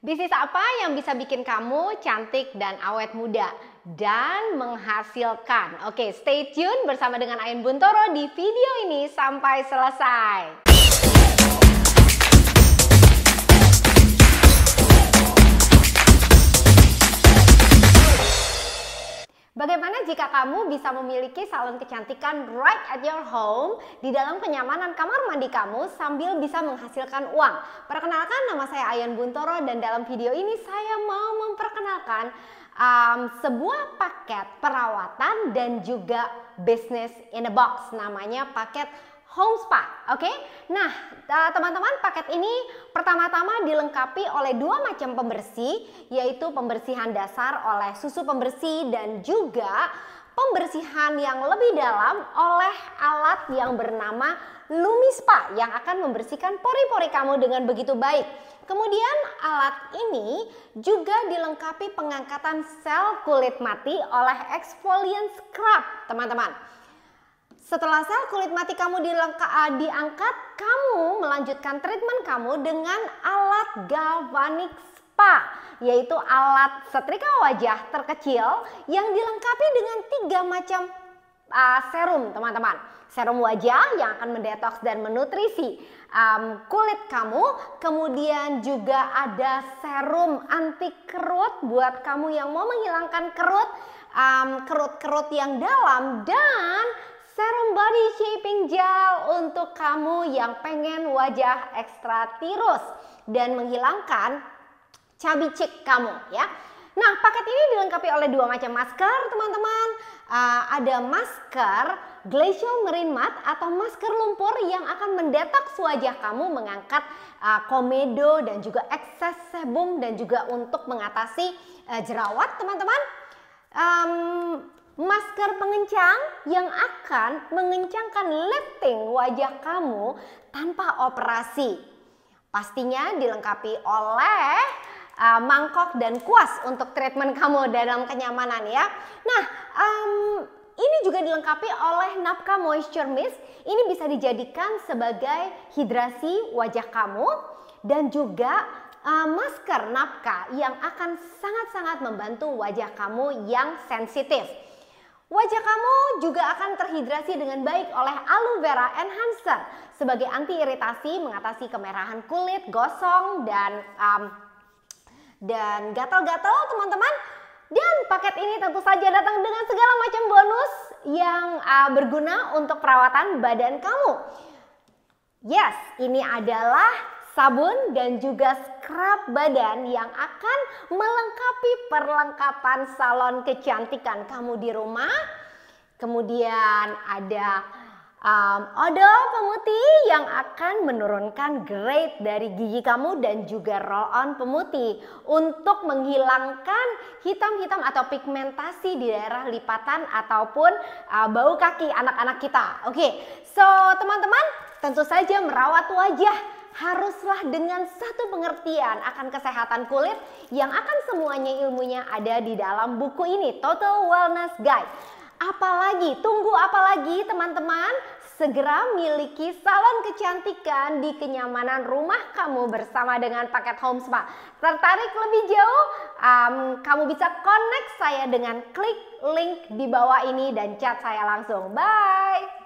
Bisnis apa yang bisa bikin kamu cantik dan awet muda dan menghasilkan? Oke, stay tune bersama dengan Ain Buntoro di video ini sampai selesai. Bagaimana jika kamu bisa memiliki salon kecantikan right at your home di dalam kenyamanan kamar mandi kamu sambil bisa menghasilkan uang? Perkenalkan nama saya Ayan Buntoro dan dalam video ini saya mau memperkenalkan um, sebuah paket perawatan dan juga business in a box namanya paket home spa, oke? Okay? Nah, e, teman-teman, paket ini pertama-tama dilengkapi oleh dua macam pembersih, yaitu pembersihan dasar oleh susu pembersih dan juga pembersihan yang lebih dalam oleh alat yang bernama Lumispa yang akan membersihkan pori-pori kamu dengan begitu baik. Kemudian alat ini juga dilengkapi pengangkatan sel kulit mati oleh exfoliant scrub, teman-teman. Setelah sel kulit mati kamu eh, diangkat, kamu melanjutkan treatment kamu dengan alat galvanic spa, yaitu alat setrika wajah terkecil yang dilengkapi dengan tiga macam uh, serum, teman-teman. Serum wajah yang akan mendetoks dan menutrisi um, kulit kamu, kemudian juga ada serum anti kerut buat kamu yang mau menghilangkan kerut, kerut kerut-kerut yang dalam dan Serum Body Shaping Gel untuk kamu yang pengen wajah ekstra tirus dan menghilangkan cabi cik kamu ya. Nah, paket ini dilengkapi oleh dua macam masker, teman-teman. Uh, ada masker Glacial Marine Matte atau masker lumpur yang akan mendetoks wajah kamu mengangkat uh, komedo dan juga ekses sebum dan juga untuk mengatasi uh, jerawat, teman-teman. Um, Masker pengencang yang akan mengencangkan lifting wajah kamu tanpa operasi. Pastinya dilengkapi oleh uh, mangkok dan kuas untuk treatment kamu dalam kenyamanan ya. Nah, um, ini juga dilengkapi oleh Napka Moisture Mist. Ini bisa dijadikan sebagai hidrasi wajah kamu dan juga uh, masker Napka yang akan sangat-sangat membantu wajah kamu yang sensitif. Wajah kamu juga akan terhidrasi dengan baik oleh aloe vera enhancer sebagai anti iritasi, mengatasi kemerahan kulit, gosong dan um, dan gatal-gatal teman-teman. Dan paket ini tentu saja datang dengan segala macam bonus yang uh, berguna untuk perawatan badan kamu. Yes, ini adalah sabun dan juga scrub badan yang akan melengkapi perlengkapan salon kecantikan kamu di rumah. Kemudian ada um, odol pemutih yang akan menurunkan grade dari gigi kamu dan juga roll on pemutih untuk menghilangkan hitam-hitam atau pigmentasi di daerah lipatan ataupun uh, bau kaki anak-anak kita. Oke, okay. so teman-teman tentu saja merawat wajah haruslah dengan satu pengertian akan kesehatan kulit yang akan semuanya ilmunya ada di dalam buku ini Total Wellness Guide. Apalagi, tunggu apalagi teman-teman, segera miliki salon kecantikan di kenyamanan rumah kamu bersama dengan paket Home Spa. Tertarik lebih jauh? Um, kamu bisa connect saya dengan klik link di bawah ini dan chat saya langsung. Bye!